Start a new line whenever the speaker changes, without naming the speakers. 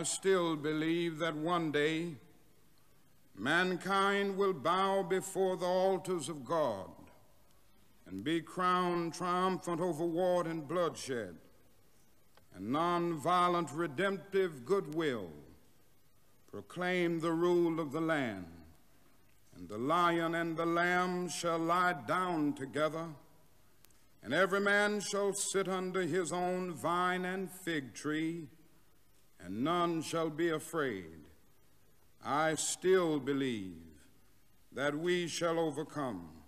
I still believe that one day mankind will bow before the altars of God and be crowned triumphant over war and bloodshed and nonviolent redemptive goodwill proclaim the rule of the land. And the lion and the lamb shall lie down together, and every man shall sit under his own vine and fig tree, and none shall be afraid. I still believe that we shall overcome.